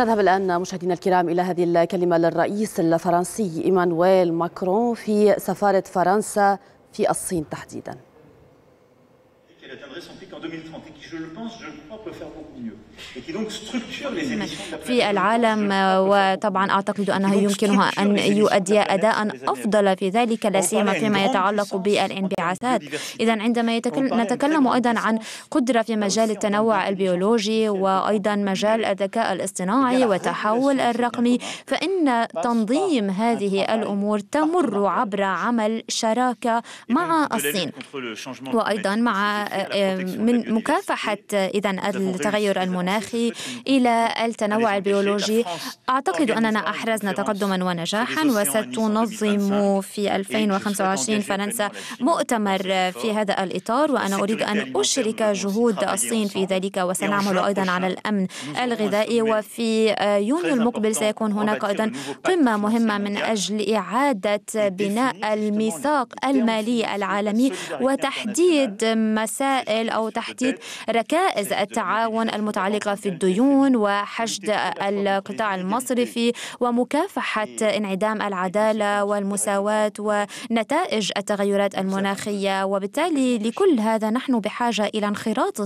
نذهب الآن مشاهدينا الكرام إلى هذه الكلمة للرئيس الفرنسي إيمانويل ماكرون في سفارة فرنسا في الصين تحديداً qu'elle atteindrait son pic en 2030 et qui, je le pense, je le crois, peut faire beaucoup mieux. Et qui donc structure les mmh. émissions في العالم وطبعا euh, أعتقد أنه يمكنها أن يؤدي أداء أفضل في ذلك لا سيما فيما يتعلق بالانبعاثات إذا عندما نتكلم أيضا عن قدرة في مجال التنوع البيولوجي وأيضا مجال الذكاء الاصطناعي والتحول الرقمي فإن تنظيم هذه الأمور تمر عبر عمل شراكة مع الصين وأيضا مع آه، من مكافحة إذا التغير المناخي إلى التنوع البيولوجي أعتقد أننا أحرزنا تقدما ونجاحا وستنظم يعني في 2025 فرنسا مؤتمر في هذا الإطار وأنا أريد أن أشرك جهود الصين في ذلك وسنعمل أيضا على الأمن الغذائي وفي يونيو المقبل سيكون هناك أيضا قمة مهمة من أجل إعادة بناء الميثاق المالي العالمي وتحديد مسار رسائل أو تحديد ركائز التعاون المتعلقة في الديون وحشد القطاع المصرفي ومكافحة انعدام العدالة والمساواة ونتائج التغيرات المناخية وبالتالي لكل هذا نحن بحاجة إلى انخراط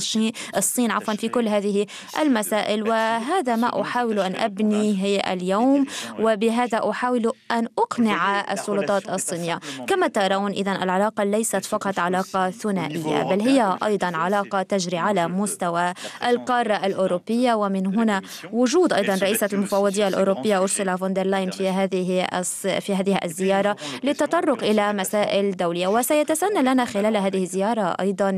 الصين عفوا في كل هذه المسائل وهذا ما أحاول أن أبنيه اليوم وبهذا أحاول أن أقنع السلطات الصينية كما ترون إذا العلاقة ليست فقط علاقة ثنائية بل هي أيضا علاقة تجري على مستوى القارة الأوروبية ومن هنا وجود أيضا رئيسة المفوضية الأوروبية اورسولا فوندرلاين في هذه في هذه الزيارة للتطرق إلى مسائل دولية وسيتسنى لنا خلال هذه الزيارة أيضا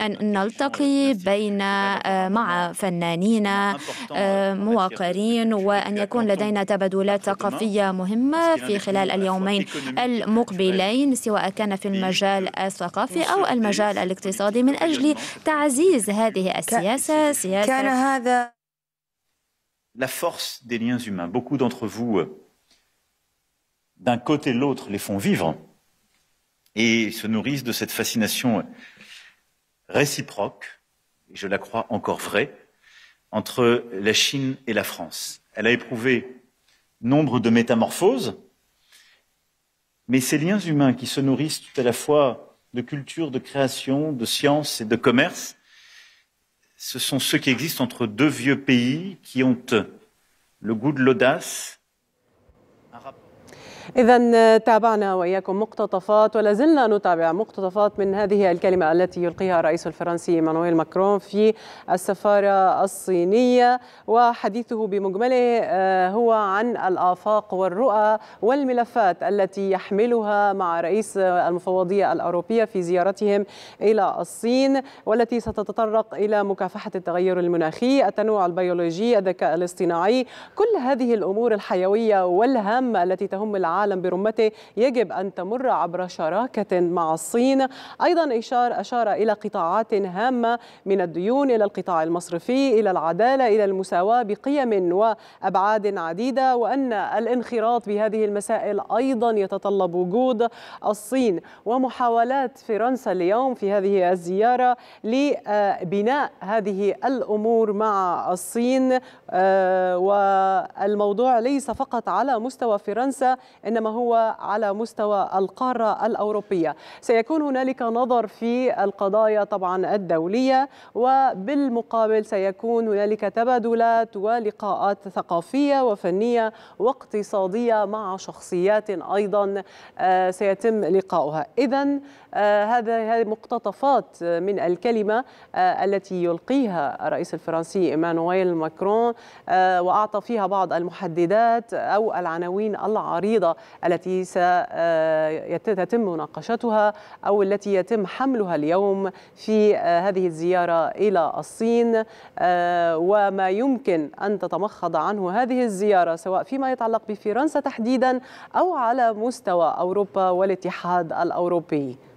أن نلتقي بين آه، مع فنانين euh, آه، مواقرين وأن يكون لدينا تبادلات ثقافية مهمة في خلال اليومين المقبلين سواء كان في المجال الثقافي أو المجال الاقتصادي La force des liens humains. Beaucoup d'entre vous, euh, d'un côté et l'autre, les font vivre et se nourrissent de cette fascination réciproque, et je la crois encore vraie, entre la Chine et la France. Elle a éprouvé nombre de métamorphoses, mais ces liens humains qui se nourrissent tout à la fois de culture, de création, de science et de commerce. Ce sont ceux qui existent entre deux vieux pays qui ont le goût de l'audace, إذا تابعنا وإياكم مقتطفات ولا زلنا نتابع مقتطفات من هذه الكلمة التي يلقيها الرئيس الفرنسي مانويل ماكرون في السفارة الصينية وحديثه بمجمله آه، هو عن الآفاق والرؤى والملفات التي يحملها مع رئيس المفوضية الأوروبية في زيارتهم إلى الصين والتي ستتطرق إلى مكافحة التغير المناخي التنوع البيولوجي الذكاء الاصطناعي كل هذه الأمور الحيوية والهامة التي تهم العالم العالم برمته يجب أن تمر عبر شراكة مع الصين أيضا إشار أشار إلى قطاعات هامة من الديون إلى القطاع المصرفي إلى العدالة إلى المساواة بقيم وأبعاد عديدة وأن الانخراط بهذه المسائل أيضا يتطلب وجود الصين ومحاولات فرنسا اليوم في هذه الزيارة لبناء هذه الأمور مع الصين آه، والموضوع ليس فقط على مستوى فرنسا إنما هو على مستوى القارة الأوروبية سيكون هنالك نظر في القضايا طبعا الدولية وبالمقابل سيكون هنالك تبادلات ولقاءات ثقافية وفنية واقتصادية مع شخصيات أيضا آه، سيتم لقاؤها إذا آه، هذا هذه مقتطفات من الكلمة آه، التي يلقيها الرئيس الفرنسي إيمانويل ماكرون وأعطى فيها بعض المحددات أو العناوين العريضة التي سيتم مناقشتها أو التي يتم حملها اليوم في آه، هذه الزيارة إلى الصين آه، وما يمكن أن تتمخض عنه هذه الزيارة سواء فيما يتعلق بفرنسا تحديدا أو على مستوى أوروبا والاتحاد الأوروبي